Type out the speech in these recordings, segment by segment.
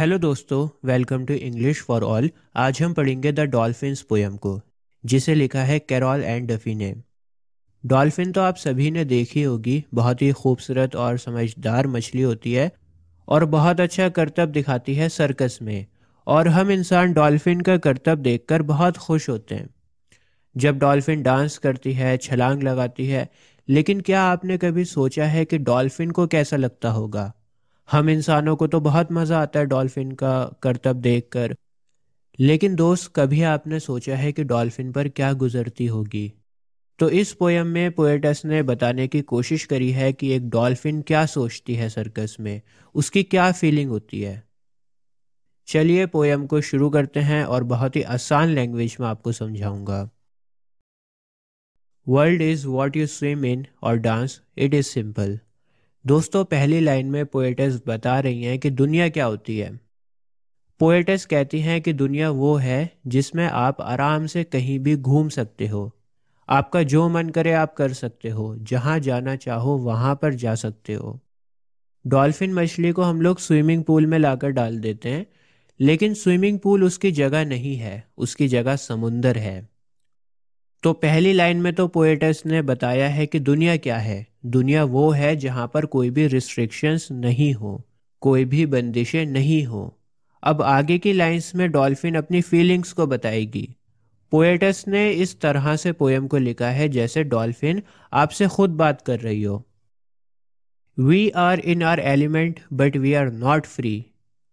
Hello दोस्तों welcome to English for all आज हम पढ़ेंगे द डॉल्फिन्स पोएम को जिसे लिखा है कैरोल एंड डफी ने डॉल्फिन तो आप सभी ने देखी होगी बहुत ही खूबसूरत और समझदार मछली होती है और बहुत अच्छा करतब दिखाती है सर्कस में और हम इंसान डॉल्फिन का करतब देखकर बहुत खुश होते हैं जब डॉल्फिन डांस करती है छलांग लगाती है लेकिन क्या आपने कभी सोचा है कि डॉल्फिन को कैसा लगता होगा हम इंसानों को तो बहुत मज़ा आता है डॉल्फिन का करतब देखकर लेकिन दोस्त कभी आपने सोचा है कि डॉल्फिन पर क्या गुजरती होगी तो इस पोयम में पोएटस ने बताने की कोशिश करी है कि एक डॉल्फिन क्या सोचती है सर्कस में उसकी क्या फीलिंग होती है चलिए पोयम को शुरू करते हैं और बहुत ही आसान लैंग्वेज में आपको समझाऊंगा world is what you swim in और डांस इट इज़ सिंपल दोस्तों पहली लाइन में पोएटस बता रही हैं कि दुनिया क्या होती है पोएटस कहती हैं कि दुनिया वो है जिसमें आप आराम से कहीं भी घूम सकते हो आपका जो मन करे आप कर सकते हो जहाँ जाना चाहो वहाँ पर जा सकते हो डॉल्फिन मछली को हम लोग स्विमिंग पूल में लाकर डाल देते हैं लेकिन स्विमिंग पूल उसकी जगह नहीं है उसकी जगह समुंदर है तो पहली लाइन में तो पोएटस ने बताया है कि दुनिया क्या है दुनिया वो है जहाँ पर कोई भी रिस्ट्रिक्शंस नहीं हो कोई भी बंदिशें नहीं हो अब आगे की लाइंस में डॉल्फिन अपनी फीलिंग्स को बताएगी पोएटस ने इस तरह से पोएम को लिखा है जैसे डॉल्फिन आपसे खुद बात कर रही हो we are in our element but we are not free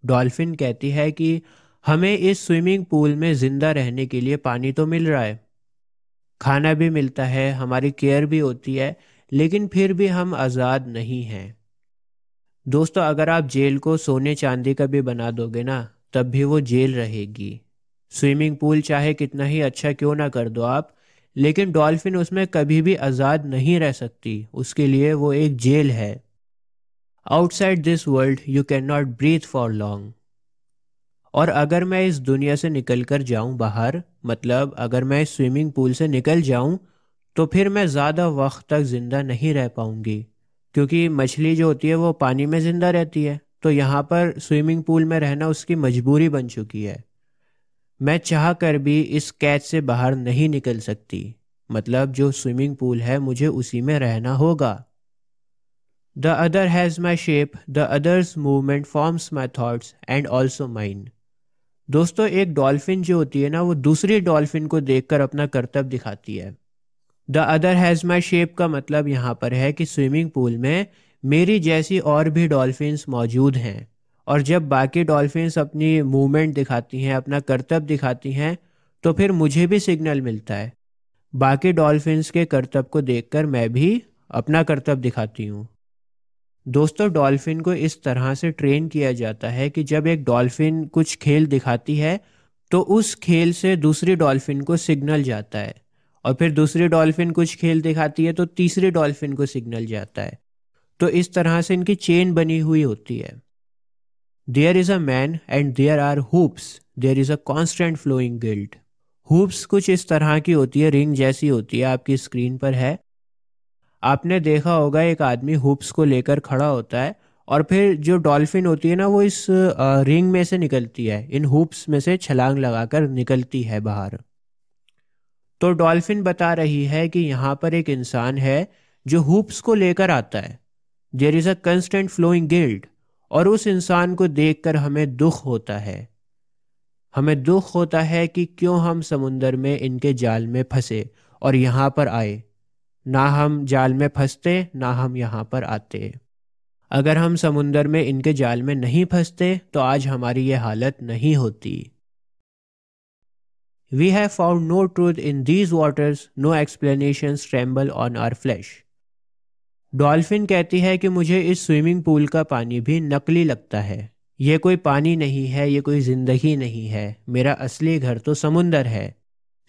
dolphin कहती है कि हमें इस स्विमिंग पूल में ज़िंदा रहने के लिए पानी तो मिल रहा है खाना भी मिलता है हमारी केयर भी होती है लेकिन फिर भी हम आज़ाद नहीं हैं दोस्तों अगर आप जेल को सोने चांदी का भी बना दोगे ना तब भी वो जेल रहेगी स्विमिंग पूल चाहे कितना ही अच्छा क्यों ना कर दो आप लेकिन डॉल्फिन उसमें कभी भी आज़ाद नहीं रह सकती उसके लिए वो एक जेल है outside this world you can not breathe for long और अगर मैं इस दुनिया से निकल कर जाऊँ बाहर मतलब अगर मैं इस स्विमिंग पूल से निकल जाऊँ तो फिर मैं ज़्यादा वक्त तक ज़िंदा नहीं रह पाऊँगी क्योंकि मछली जो होती है वो पानी में ज़िंदा रहती है तो यहाँ पर स्विमिंग पूल में रहना उसकी मजबूरी बन चुकी है मैं चाह कर भी इस कैच से बाहर नहीं निकल सकती मतलब जो स्विमिंग पूल है मुझे उसी में रहना होगा the other has my shape the others movement forms my thoughts and also mind दोस्तों एक डॉल्फिन जो होती है ना वो दूसरी डॉल्फिन को देखकर अपना कर्तव्य दिखाती है the other has my shape का मतलब यहाँ पर है कि स्विमिंग पूल में मेरी जैसी और भी डॉल्फिन्स मौजूद हैं और जब बाकी डॉल्फिन्स अपनी मूवमेंट दिखाती हैं अपना कर्तव्य दिखाती हैं तो फिर मुझे भी सिग्नल मिलता है बाकी डॉल्फिन्स के कर्तव्य को देखकर मैं भी अपना कर्तव्य दिखाती हूँ दोस्तों डॉल्फिन को इस तरह से ट्रेन किया जाता है कि जब एक डॉल्फिन कुछ खेल दिखाती है तो उस खेल से दूसरी डॉल्फिन को सिग्नल जाता है और फिर दूसरी डॉल्फिन कुछ खेल दिखाती है तो तीसरे डॉल्फिन को सिग्नल जाता है तो इस तरह से इनकी चेन बनी हुई होती है there is a man and there are hoops there is a constant flowing guilt hoops कुछ इस तरह की होती है रिंग जैसी होती है आपकी स्क्रीन पर है आपने देखा होगा एक आदमी हुप्स को लेकर खड़ा होता है और फिर जो डॉल्फिन होती है ना वो इस रिंग में से निकलती है इन हुप्स में से छलांग लगाकर निकलती है बाहर तो डॉल्फिन बता रही है कि यहाँ पर एक इंसान है जो हुप्स को लेकर आता है there is a constant flowing guilt और उस इंसान को देख हमें दुख होता है हमें दुख होता है कि क्यों हम समुंदर में इनके जाल में फंसे और यहाँ पर आए ना हम जाल में फंसते ना हम यहाँ पर आते अगर हम समुंदर में इनके जाल में नहीं फंसते तो आज हमारी ये हालत नहीं होती we have found no truth in these waters no explanation tremble on our flesh dolphin कहती है कि मुझे इस स्विमिंग पूल का पानी भी नकली लगता है ये कोई पानी नहीं है ये कोई ज़िंदगी नहीं है मेरा असली घर तो समुंदर है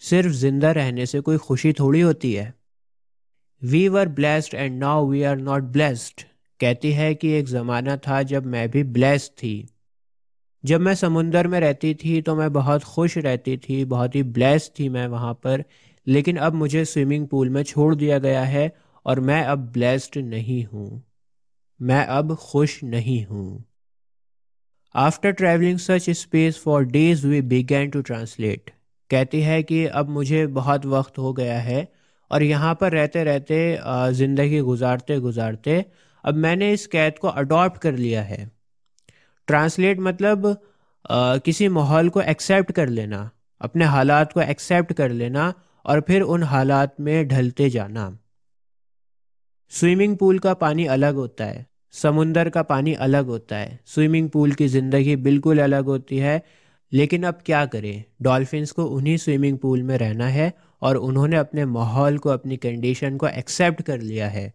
सिर्फ जिंदा रहने से कोई खुशी थोड़ी होती है we were blessed and now we are not blessed कहती है कि एक ज़माना था जब मैं भी ब्लेस्ड थी जब मैं समुंदर में रहती थी तो मैं बहुत खुश रहती थी बहुत ही ब्लेस्ड थी मैं वहाँ पर लेकिन अब मुझे स्विमिंग पूल में छोड़ दिया गया है और मैं अब ब्लेस्ड नहीं हूँ मैं अब खुश नहीं हूँ after travelling such space for days we began to translate कहती है कि अब मुझे बहुत वक्त हो गया है और यहाँ पर रहते रहते ज़िंदगी गुजारते गुजारते अब मैंने इस कैद को अडॉप्ट कर लिया है ट्रांसलेट मतलब आ, किसी माहौल को एक्सेप्ट कर लेना अपने हालात को एक्सेप्ट कर लेना और फिर उन हालात में ढलते जाना स्विमिंग पूल का पानी अलग होता है समुंदर का पानी अलग होता है स्विमिंग पूल की ज़िंदगी बिल्कुल अलग होती है लेकिन अब क्या करें डॉल्फिन्स को उन्हीं स्विमिंग पूल में रहना है और उन्होंने अपने माहौल को अपनी कंडीशन को एक्सेप्ट कर लिया है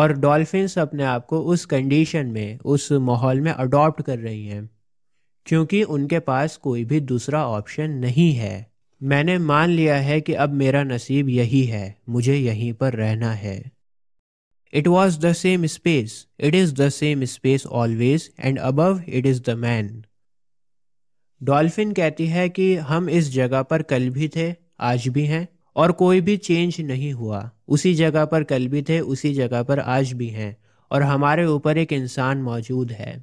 और डॉल्फिन्स अपने आप को उस कंडीशन में उस माहौल में अडॉप्ट कर रही हैं क्योंकि उनके पास कोई भी दूसरा ऑप्शन नहीं है मैंने मान लिया है कि अब मेरा नसीब यही है मुझे यहीं पर रहना है it was the same space it is the same space always and above it is the man dolphin कहती है कि हम इस जगह पर कल भी थे आज भी हैं और कोई भी चेंज नहीं हुआ उसी जगह पर कल भी थे उसी जगह पर आज भी हैं और हमारे ऊपर एक इंसान मौजूद है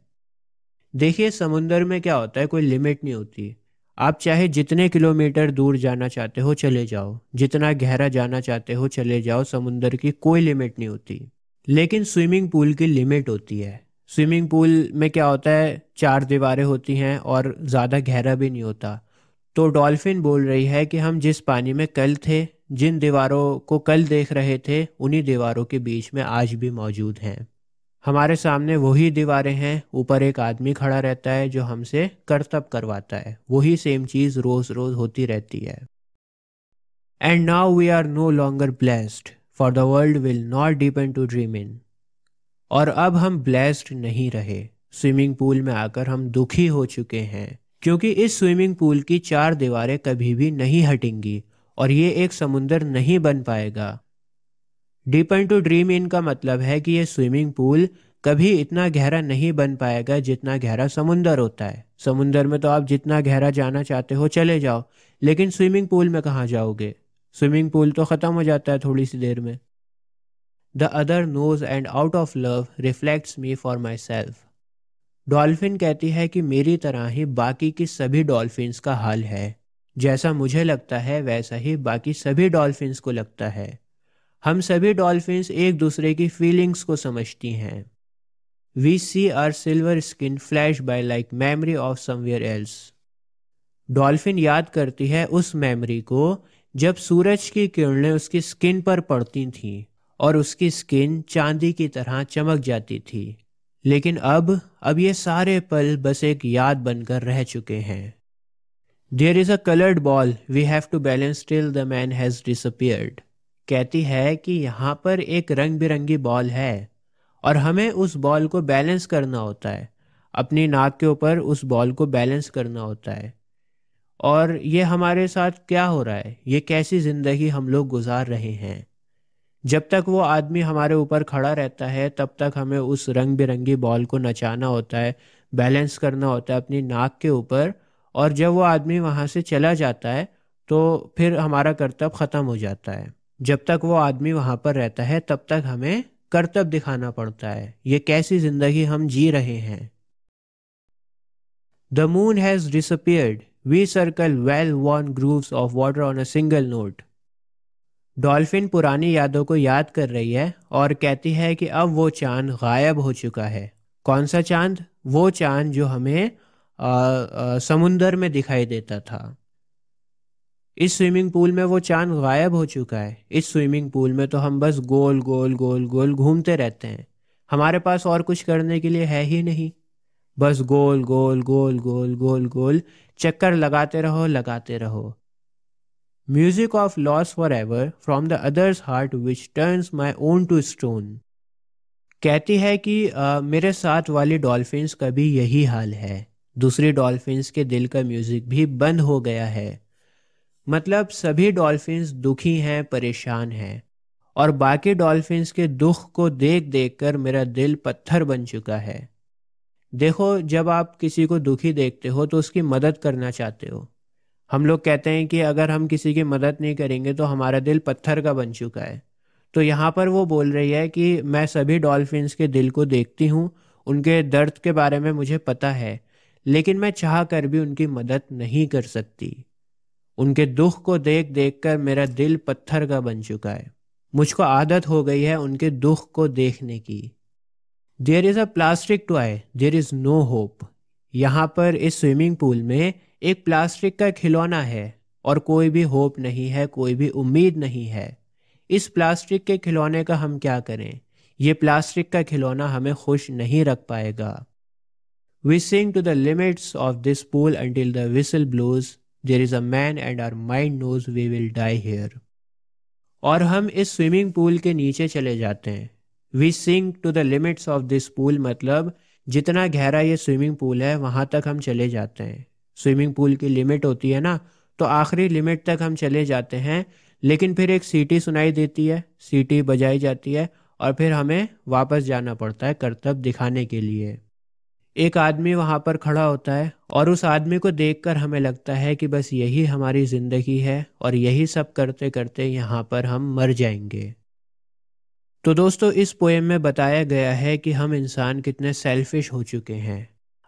देखिए समुंदर में क्या होता है कोई लिमिट नहीं होती आप चाहे जितने किलोमीटर दूर जाना चाहते हो चले जाओ जितना गहरा जाना चाहते हो चले जाओ समुंदर की कोई लिमिट नहीं होती लेकिन स्विमिंग पूल की लिमिट होती है स्विमिंग पूल में क्या होता है चार दीवारें होती हैं और ज़्यादा गहरा भी नहीं होता तो डॉल्फिन बोल रही है कि हम जिस पानी में कल थे जिन दीवारों को कल देख रहे थे उन्हीं दीवारों के बीच में आज भी मौजूद हैं हमारे सामने वही दीवारें हैं ऊपर एक आदमी खड़ा रहता है जो हमसे करतब करवाता है वही सेम चीज़ रोज़ रोज़ होती रहती है and now we are no longer blessed for the world will not depend to dream in और अब हम ब्लेस्ड नहीं रहे स्विमिंग पूल में आकर हम दुखी हो चुके हैं क्योंकि इस स्विमिंग पूल की चार दीवारें कभी भी नहीं हटेंगी और ये एक समुंदर नहीं बन पाएगा deep and to dream in का मतलब है कि यह स्विमिंग पूल कभी इतना गहरा नहीं बन पाएगा जितना गहरा समुंदर होता है समुंदर में तो आप जितना गहरा जाना चाहते हो चले जाओ लेकिन स्विमिंग पूल में कहाँ जाओगे स्विमिंग पूल तो ख़त्म हो जाता है थोड़ी सी देर में the other knows and out of love reflects me for myself dolphin कहती है कि मेरी तरह ही बाकी की सभी डॉल्फिन का हाल है जैसा मुझे लगता है वैसा ही बाकी सभी डॉल्फिन को लगता है हम सभी डॉल्फिन एक दूसरे की फीलिंग्स को समझती हैं we see our silver skin flash by like memory of somewhere else dolphin याद करती है उस मेमोरी को जब सूरज की किरणें उसकी स्किन पर पड़ती थीं और उसकी स्किन चांदी की तरह चमक जाती थी लेकिन अब अब ये सारे पल बस एक याद बनकर रह चुके हैं there is a coloured ball we have to balance till the man has disappeared कहती है कि यहाँ पर एक रंग बिरंगी बॉल है और हमें उस बॉल को बैलेंस करना होता है अपनी नाक के ऊपर उस बॉल को बैलेंस करना होता है और ये हमारे साथ क्या हो रहा है ये कैसी ज़िंदगी हम लोग गुजार रहे हैं जब तक वो आदमी हमारे ऊपर खड़ा रहता है तब तक हमें उस रंग बिरंगी बॉल को नचाना होता है बैलेंस करना होता है अपनी नाक के ऊपर और जब वो आदमी वहाँ से चला जाता है तो फिर हमारा कर्तव्य ख़त्म हो जाता है जब तक वो आदमी वहाँ पर रहता है तब तक हमें कर्तव्य दिखाना पड़ता है ये कैसी ज़िंदगी हम जी रहे हैं the moon has disappeared we circle well worn grooves of water on a single note dolphin पुरानी यादों को याद कर रही है और कहती है कि अब वो चांद गायब हो चुका है कौन सा चांद वो चांद जो हमें आ, आ, समुंदर में दिखाई देता था इस स्विमिंग पूल में वो चांद गायब हो चुका है इस स्विमिंग पूल में तो हम बस गोल गोल गोल गोल घूमते रहते हैं हमारे पास और कुछ करने के लिए है ही नहीं बस गोल गोल गोल गोल गोल गोल चक्कर लगाते रहो लगाते रहो music of loss forever from the other's heart which turn my own to stone कहती है कि आ, मेरे साथ वाली डॉल्फिन्स का भी यही हाल है दूसरी डॉल्फिन्स के दिल का म्यूजिक भी बंद हो गया है मतलब सभी डॉल्फिन्स दुखी हैं परेशान हैं और बाकी डॉल्फिन्स के दुख को देख देख कर मेरा दिल पत्थर बन चुका है देखो जब आप किसी को दुखी देखते हो तो उसकी मदद करना चाहते हो हम लोग कहते हैं कि अगर हम किसी की मदद नहीं करेंगे तो हमारा दिल पत्थर का बन चुका है तो यहाँ पर वो बोल रही है कि मैं सभी डॉल्फिन्स के दिल को देखती हूँ उनके दर्द के बारे में मुझे पता है लेकिन मैं चाह कर भी उनकी मदद नहीं कर सकती उनके दुख को देख देख कर मेरा दिल पत्थर का बन चुका है मुझको आदत हो गई है उनके दुख को देखने की there is a plastic toy there is no hope यहाँ पर इस स्विमिंग पूल में एक प्लास्टिक का खिलौना है और कोई भी होप नहीं है कोई भी उम्मीद नहीं है इस प्लास्टिक के खिलौने का हम क्या करें ये प्लास्टिक का खिलौना हमें खुश नहीं रख पाएगा we sing to the limits of this pool until the whistle blows. There is a man and our mind knows we will die here और हम इस स्विमिंग पूल के नीचे चले जाते हैं we sing to the limits of this pool मतलब जितना गहरा ये स्विमिंग पूल है वहाँ तक हम चले जाते हैं स्विमिंग पूल की लिमिट होती है ना तो आखिरी लिमिट तक हम चले जाते हैं लेकिन फिर एक सीटी सुनाई देती है सीटी बजाई जाती है और फिर हमें वापस जाना पड़ता है करतब दिखाने के लिए एक आदमी वहाँ पर खड़ा होता है और उस आदमी को देख हमें लगता है कि बस यही हमारी ज़िंदगी है और यही सब करते करते यहाँ पर हम मर जाएंगे तो दोस्तों इस पोएम में बताया गया है कि हम इंसान कितने सेल्फिश हो चुके हैं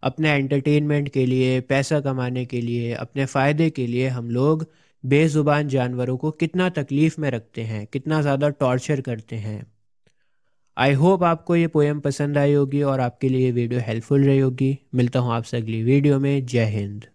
अपने एंटरटेनमेंट के लिए पैसा कमाने के लिए अपने फ़ायदे के लिए हम लोग बेज़ुबान जानवरों को कितना तकलीफ़ में रखते हैं कितना ज़्यादा टॉर्चर करते हैं आई होप आपको ये पोएम पसंद आई होगी और आपके लिए वीडियो हेल्पफुल रही होगी मिलता हूँ आपसे अगली वीडियो में जय हिंद